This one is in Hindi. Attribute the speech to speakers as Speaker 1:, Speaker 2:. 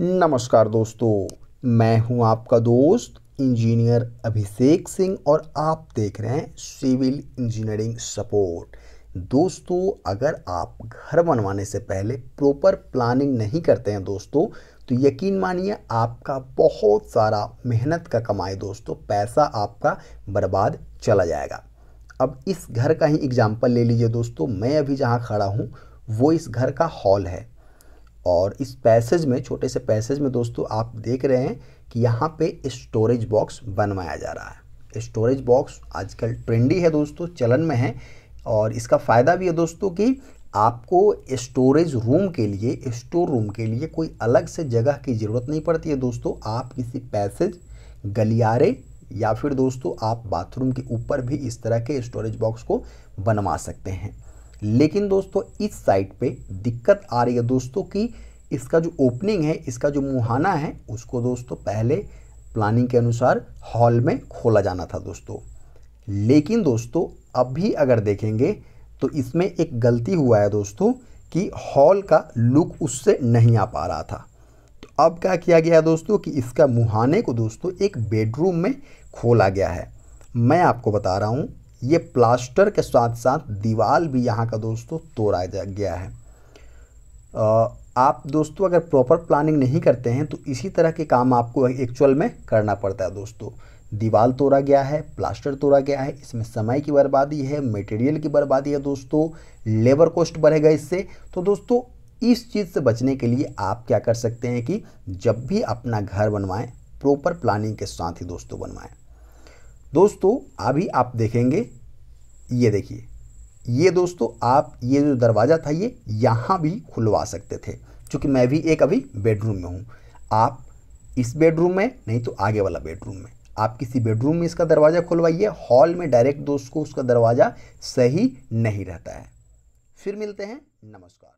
Speaker 1: नमस्कार दोस्तों मैं हूं आपका दोस्त इंजीनियर अभिषेक सिंह और आप देख रहे हैं सिविल इंजीनियरिंग सपोर्ट दोस्तों अगर आप घर बनवाने से पहले प्रॉपर प्लानिंग नहीं करते हैं दोस्तों तो यकीन मानिए आपका बहुत सारा मेहनत का कमाई दोस्तों पैसा आपका बर्बाद चला जाएगा अब इस घर का ही एग्जाम्पल ले लीजिए दोस्तों मैं अभी जहाँ खड़ा हूँ वो इस घर का हॉल है और इस पैसेज में छोटे से पैसेज में दोस्तों आप देख रहे हैं कि यहाँ पे स्टोरेज बॉक्स बनवाया जा रहा है स्टोरेज बॉक्स आजकल ट्रेंडी है दोस्तों चलन में है और इसका फ़ायदा भी है दोस्तों कि आपको स्टोरेज रूम के लिए स्टोर रूम के लिए कोई अलग से जगह की ज़रूरत नहीं पड़ती है दोस्तों आप किसी पैसेज गलियारे या फिर दोस्तों आप बाथरूम के ऊपर भी इस तरह के स्टोरेज बॉक्स को बनवा सकते हैं लेकिन दोस्तों इस साइड पे दिक्कत आ रही है दोस्तों कि इसका जो ओपनिंग है इसका जो मुहाना है उसको दोस्तों पहले प्लानिंग के अनुसार हॉल में खोला जाना था दोस्तों लेकिन दोस्तों अभी अगर देखेंगे तो इसमें एक गलती हुआ है दोस्तों कि हॉल का लुक उससे नहीं आ पा रहा था तो अब क्या किया गया दोस्तों कि इसका मुहाने को दोस्तों एक बेडरूम में खोला गया है मैं आपको बता रहा हूँ ये प्लास्टर के साथ साथ दीवार भी यहाँ का दोस्तों तोड़ा गया है आप दोस्तों अगर प्रॉपर प्लानिंग नहीं करते हैं तो इसी तरह के काम आपको एक्चुअल में करना पड़ता है दोस्तों दीवार तोड़ा गया है प्लास्टर तोड़ा गया है इसमें समय की बर्बादी है मटेरियल की बर्बादी है दोस्तों लेबर कॉस्ट बढ़ेगा इससे तो दोस्तों इस चीज़ से बचने के लिए आप क्या कर सकते हैं कि जब भी अपना घर बनवाएं प्रॉपर प्लानिंग के साथ ही दोस्तों बनवाएं दोस्तों अभी आप देखेंगे ये देखिए ये दोस्तों आप ये जो दरवाज़ा था ये यहाँ भी खुलवा सकते थे क्योंकि मैं भी एक अभी बेडरूम में हूँ आप इस बेडरूम में नहीं तो आगे वाला बेडरूम में आप किसी बेडरूम में इसका दरवाज़ा खुलवाइए हॉल में डायरेक्ट दोस्त को उसका दरवाज़ा सही नहीं रहता है फिर मिलते हैं नमस्कार